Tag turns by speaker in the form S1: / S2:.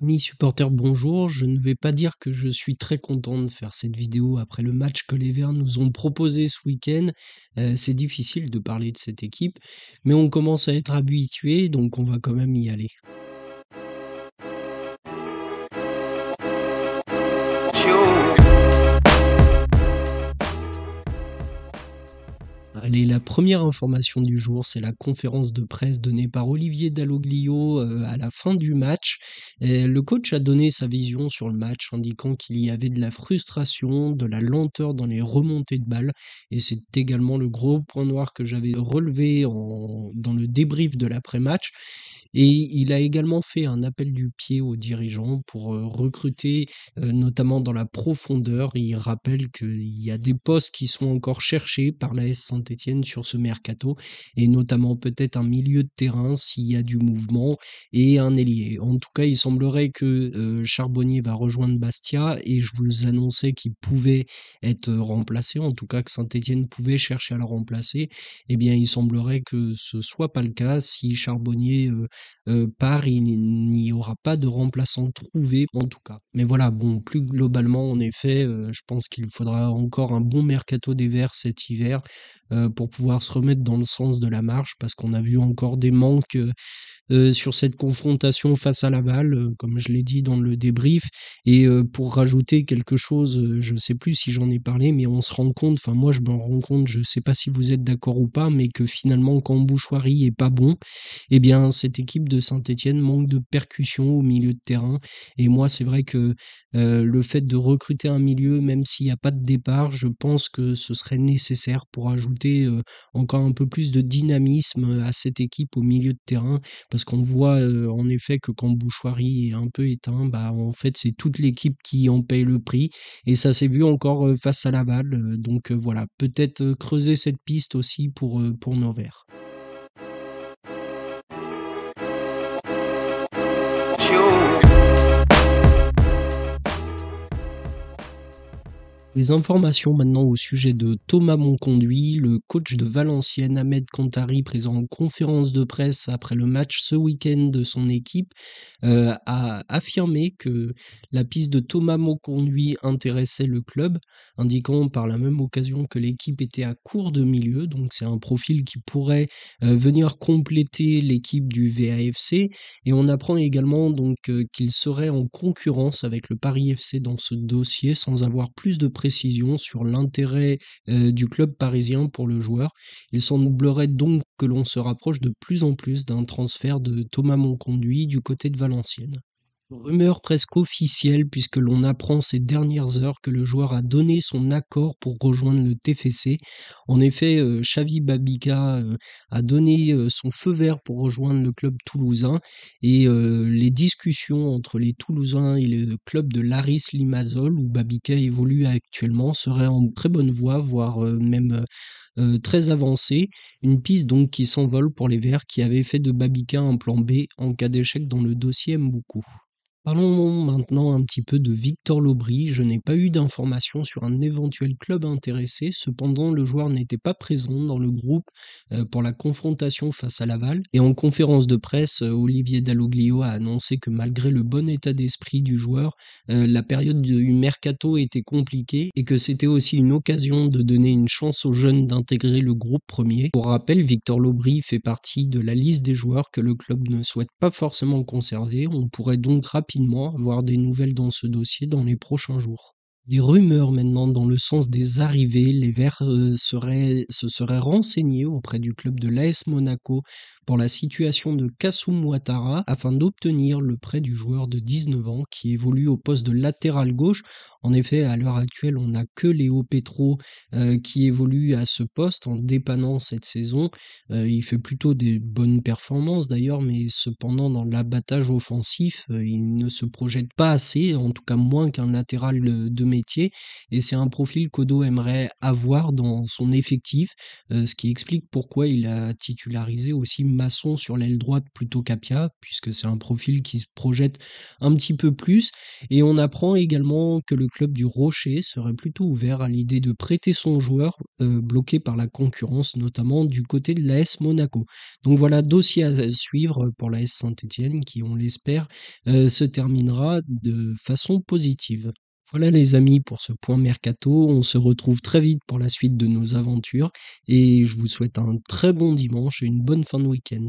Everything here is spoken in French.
S1: Amis supporters, bonjour. Je ne vais pas dire que je suis très content de faire cette vidéo après le match que les Verts nous ont proposé ce week-end. Euh, c'est difficile de parler de cette équipe, mais on commence à être habitué, donc on va quand même y aller. Allez, la première information du jour, c'est la conférence de presse donnée par Olivier Dalloglio euh, à la fin du match. le coach a donné sa vision sur le match, indiquant qu'il y avait de la frustration, de la lenteur dans les remontées de balles, et c'est également le gros point noir que j'avais relevé dans le débrief de l'après-match. Et il a également fait un appel du pied aux dirigeants pour recruter, notamment dans la profondeur. Il rappelle qu'il y a des postes qui sont encore cherchés par la S Saint-Etienne sur ce mercato, et notamment peut-être un milieu de terrain s'il y a du mouvement, et un ailier. En tout cas, il semblerait que Charbonnier va rejoindre Bastia, et je vous annonçais qu'il pouvait être remplacé, en tout cas que Saint-Etienne pouvait chercher à le remplacer. Eh bien, il semblerait que ce soit pas le cas si Charbonnier euh, par il n'y aura pas de remplaçant trouvé en tout cas. Mais voilà, bon, plus globalement, en effet, euh, je pense qu'il faudra encore un bon mercato des Verts cet hiver euh, pour pouvoir se remettre dans le sens de la marche parce qu'on a vu encore des manques euh, sur cette confrontation face à Laval, euh, comme je l'ai dit dans le débrief. Et euh, pour rajouter quelque chose, je ne sais plus si j'en ai parlé, mais on se rend compte, enfin moi je m'en rends compte, je ne sais pas si vous êtes d'accord ou pas, mais que finalement quand Bouchoirie est pas bon, eh bien cette équipe de Saint-Etienne manque de percussion au milieu de terrain. Et moi c'est vrai que le fait de recruter un milieu, même s'il n'y a pas de départ, je pense que ce serait nécessaire pour ajouter encore un peu plus de dynamisme à cette équipe au milieu de terrain parce qu'on voit en effet que quand Bouchoirie est un peu éteint, bah, en fait c'est toute l'équipe qui en paye le prix, et ça s'est vu encore face à Laval, donc voilà, peut-être creuser cette piste aussi pour, pour les informations maintenant au sujet de Thomas Monconduit, le coach de Valenciennes, Ahmed Kantari, présent en conférence de presse après le match ce week-end de son équipe, euh, a affirmé que la piste de Thomas Monconduit intéressait le club, indiquant par la même occasion que l'équipe était à court de milieu, donc c'est un profil qui pourrait euh, venir compléter l'équipe du VAFC, et on apprend également donc euh, qu'il serait en concurrence avec le Paris FC dans ce dossier sans avoir plus de précision sur l'intérêt euh, du club parisien pour le joueur. Il semblerait donc que l'on se rapproche de plus en plus d'un transfert de Thomas Monconduit du côté de Valenciennes. Rumeur presque officielle puisque l'on apprend ces dernières heures que le joueur a donné son accord pour rejoindre le TFC. En effet, euh, Xavi Babica euh, a donné euh, son feu vert pour rejoindre le club toulousain et les discussions entre les Toulousains et le club de Laris Limazol, où Babica évolue actuellement seraient en très bonne voie, voire même très avancées. une piste donc qui s'envole pour les Verts qui avait fait de Babica un plan B en cas d'échec dans le dossier beaucoup. Parlons maintenant un petit peu de Victor Lobry. Je n'ai pas eu d'informations sur un éventuel club intéressé. Cependant, le joueur n'était pas présent dans le groupe euh, pour la confrontation face à Laval. Et en conférence de presse, euh, Olivier Dalloglio a annoncé que malgré le bon état d'esprit du joueur, euh, la période du mercato était compliquée et que c'était aussi une occasion de donner une chance aux jeunes d'intégrer le groupe premier. Pour rappel, Victor Lobry fait partie de la liste des joueurs que le club ne souhaite pas forcément conserver. On pourrait donc rapidement rapidement avoir des nouvelles dans ce dossier dans les prochains jours. Des rumeurs maintenant dans le sens des arrivées. Les Verts euh, seraient, se seraient renseignés auprès du club de l'AS Monaco pour la situation de Kassoum Ouattara afin d'obtenir le prêt du joueur de 19 ans qui évolue au poste de latéral gauche. En effet, à l'heure actuelle, on n'a que Léo Petro euh, qui évolue à ce poste en dépannant cette saison. Euh, il fait plutôt des bonnes performances d'ailleurs, mais cependant dans l'abattage offensif, il ne se projette pas assez, en tout cas moins qu'un latéral de et c'est un profil qu'Odo aimerait avoir dans son effectif, euh, ce qui explique pourquoi il a titularisé aussi Masson sur l'aile droite plutôt qu'Apia, puisque c'est un profil qui se projette un petit peu plus. Et on apprend également que le club du Rocher serait plutôt ouvert à l'idée de prêter son joueur, euh, bloqué par la concurrence, notamment du côté de l'AS Monaco. Donc voilà, dossier à suivre pour l'AS Saint-Etienne qui, on l'espère, euh, se terminera de façon positive. Voilà les amis pour ce point mercato, on se retrouve très vite pour la suite de nos aventures et je vous souhaite un très bon dimanche et une bonne fin de week-end.